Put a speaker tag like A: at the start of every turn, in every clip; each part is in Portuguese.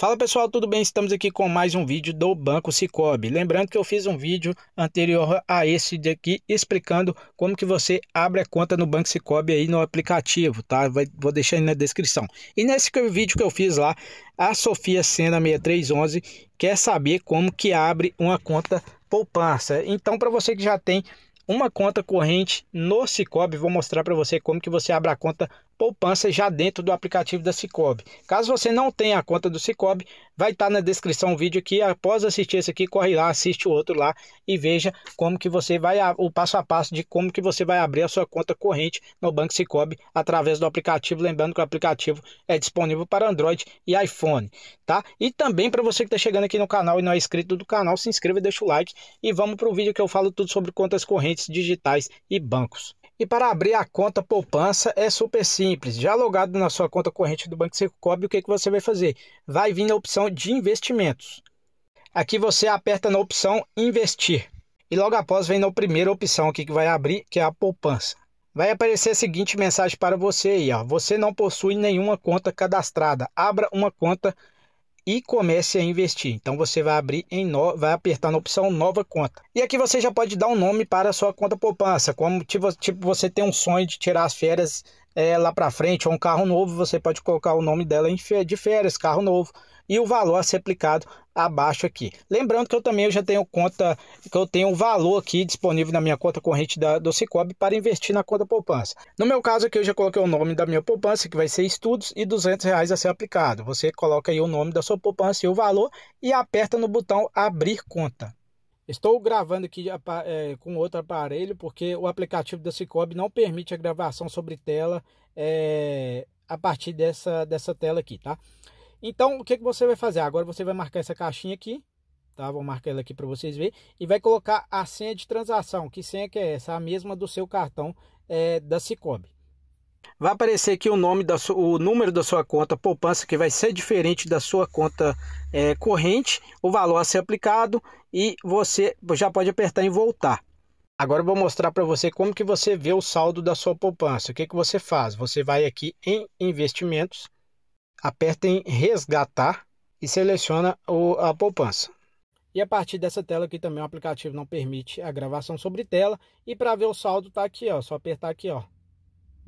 A: Fala pessoal, tudo bem? Estamos aqui com mais um vídeo do Banco Cicobi. Lembrando que eu fiz um vídeo anterior a esse daqui explicando como que você abre a conta no Banco Cicobi aí no aplicativo, tá? Vai, vou deixar aí na descrição. E nesse vídeo que eu fiz lá, a Sofia Sena 6311 quer saber como que abre uma conta poupança. Então, para você que já tem uma conta corrente no Cicobi, vou mostrar para você como que você abre a conta poupança já dentro do aplicativo da Cicobi. Caso você não tenha a conta do Cicobi, vai estar tá na descrição o vídeo aqui. Após assistir esse aqui, corre lá, assiste o outro lá e veja como que você vai o passo a passo de como que você vai abrir a sua conta corrente no Banco Cicobi através do aplicativo. Lembrando que o aplicativo é disponível para Android e iPhone, tá? E também para você que está chegando aqui no canal e não é inscrito do canal, se inscreva, deixa o like e vamos para o vídeo que eu falo tudo sobre contas correntes digitais e bancos. E para abrir a conta poupança é super simples. Já logado na sua conta corrente do Banco Secob, o que, que você vai fazer? Vai vir na opção de investimentos. Aqui você aperta na opção investir. E logo após vem na primeira opção aqui que vai abrir, que é a poupança. Vai aparecer a seguinte mensagem para você aí, ó. Você não possui nenhuma conta cadastrada. Abra uma conta cadastrada e comece a investir. Então você vai abrir em no... vai apertar na opção nova conta. E aqui você já pode dar um nome para a sua conta poupança, como tipo, tipo você tem um sonho de tirar as férias é, lá para frente ou é um carro novo, você pode colocar o nome dela de férias, carro novo, e o valor a ser aplicado abaixo aqui. Lembrando que eu também já tenho conta, que eu tenho um valor aqui disponível na minha conta corrente da, do Cicobi para investir na conta poupança. No meu caso aqui eu já coloquei o nome da minha poupança, que vai ser estudos, e 200 reais a ser aplicado. Você coloca aí o nome da sua poupança e o valor e aperta no botão abrir conta. Estou gravando aqui é, com outro aparelho porque o aplicativo da Cicobi não permite a gravação sobre tela é, a partir dessa, dessa tela aqui, tá? Então, o que, que você vai fazer? Agora você vai marcar essa caixinha aqui, tá? Vou marcar ela aqui para vocês verem. E vai colocar a senha de transação. Que senha que é essa? A mesma do seu cartão é, da Cicobi vai aparecer aqui o nome da sua, o número da sua conta poupança que vai ser diferente da sua conta é, corrente, o valor a ser aplicado e você já pode apertar em voltar. Agora eu vou mostrar para você como que você vê o saldo da sua poupança. O que, que você faz? Você vai aqui em investimentos, aperta em resgatar e seleciona o, a poupança. E a partir dessa tela aqui também o aplicativo não permite a gravação sobre tela. E para ver o saldo está aqui, ó, é só apertar aqui, ó,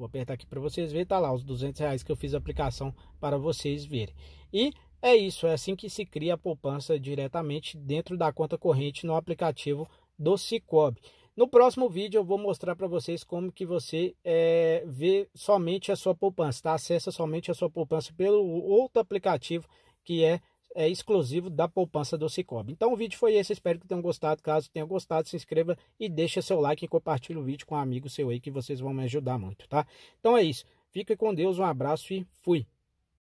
A: Vou apertar aqui para vocês verem, tá lá os 200 reais que eu fiz a aplicação para vocês verem. E é isso, é assim que se cria a poupança diretamente dentro da conta corrente no aplicativo do Cicobi. No próximo vídeo eu vou mostrar para vocês como que você é, vê somente a sua poupança, tá? Acessa somente a sua poupança pelo outro aplicativo que é é, exclusivo da poupança do Cicobi. Então o vídeo foi esse, espero que tenham gostado. Caso tenham gostado, se inscreva e deixe seu like e compartilhe o vídeo com um amigo seu aí que vocês vão me ajudar muito, tá? Então é isso. Fique com Deus, um abraço e fui.